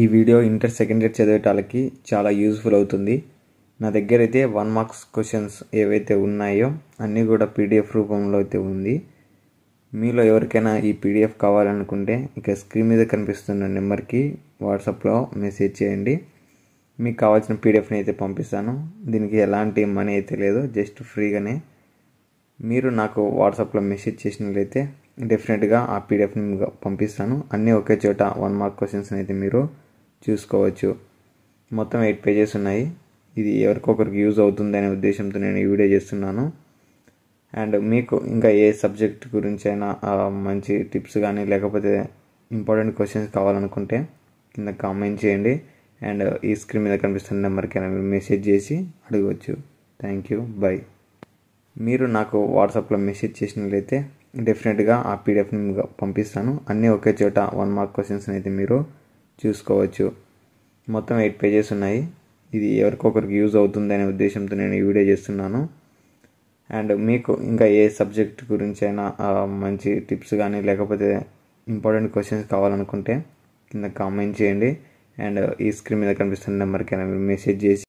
ఈ video inter second year చదివేటాలకి చాలా యూజ్ఫుల్ అవుతుంది నా దగ్గర అయితే వన్ మార్క్స్ క్వశ్చన్స్ ఏవైతే ఉన్నాయో అన్నీ కూడా పీడిఎఫ్ రూపంలో అయితే ఉంది మీలో ఎవరికైనా ఈ పీడిఎఫ్ కావాలనుకుంటే ఇక స్క్రీన్ మీద కనిపిస్తున్న నెంబర్కి వాట్సాప్లో మెసేజ్ చేయండి మీకు కావాల్సిన పీడిఎఫ్ని అయితే పంపిస్తాను దీనికి ఎలాంటి మనీ అయితే లేదు జస్ట్ ఫ్రీగానే మీరు నాకు వాట్సాప్లో మెసేజ్ చేసినట్లయితే డెఫినెట్గా ఆ పీడిఎఫ్ని పంపిస్తాను అన్నీ ఒకే చోట వన్ మార్క్ క్వశ్చన్స్ని అయితే మీరు చూసుకోవచ్చు మొత్తం ఎయిట్ పేజెస్ ఉన్నాయి ఇది ఎవరికొకరికి యూజ్ అవుతుంది అనే ఉద్దేశంతో నేను ఈ వీడియో చేస్తున్నాను అండ్ మీకు ఇంకా ఏ సబ్జెక్ట్ గురించి అయినా మంచి టిప్స్ కానీ లేకపోతే ఇంపార్టెంట్ క్వశ్చన్స్ కావాలనుకుంటే కింద కామెంట్ చేయండి అండ్ ఈ స్క్రీన్ మీద కనిపిస్తున్న నెంబర్కి మీరు మెసేజ్ చేసి అడగవచ్చు థ్యాంక్ యూ బై మీరు నాకు వాట్సాప్లో మెసేజ్ చేసినట్లయితే డెఫినెట్గా ఆ పీడిఎఫ్ని పంపిస్తాను అన్నీ ఒకే చోట వన్ మార్క్ క్వశ్చన్స్ అయితే మీరు చూసుకోవచ్చు మొత్తం ఎయిట్ పేజెస్ ఉన్నాయి ఇది ఎవరికొకరికి యూజ్ అవుతుందనే ఉద్దేశంతో నేను ఈ వీడియో చేస్తున్నాను అండ్ మీకు ఇంకా ఏ సబ్జెక్ట్ గురించి అయినా మంచి టిప్స్ కానీ లేకపోతే ఇంపార్టెంట్ క్వశ్చన్స్ కావాలనుకుంటే కింద కామెంట్ చేయండి అండ్ ఈ స్క్రీన్ మీద కనిపిస్తున్న నెంబర్కి మీరు మెసేజ్ చేసి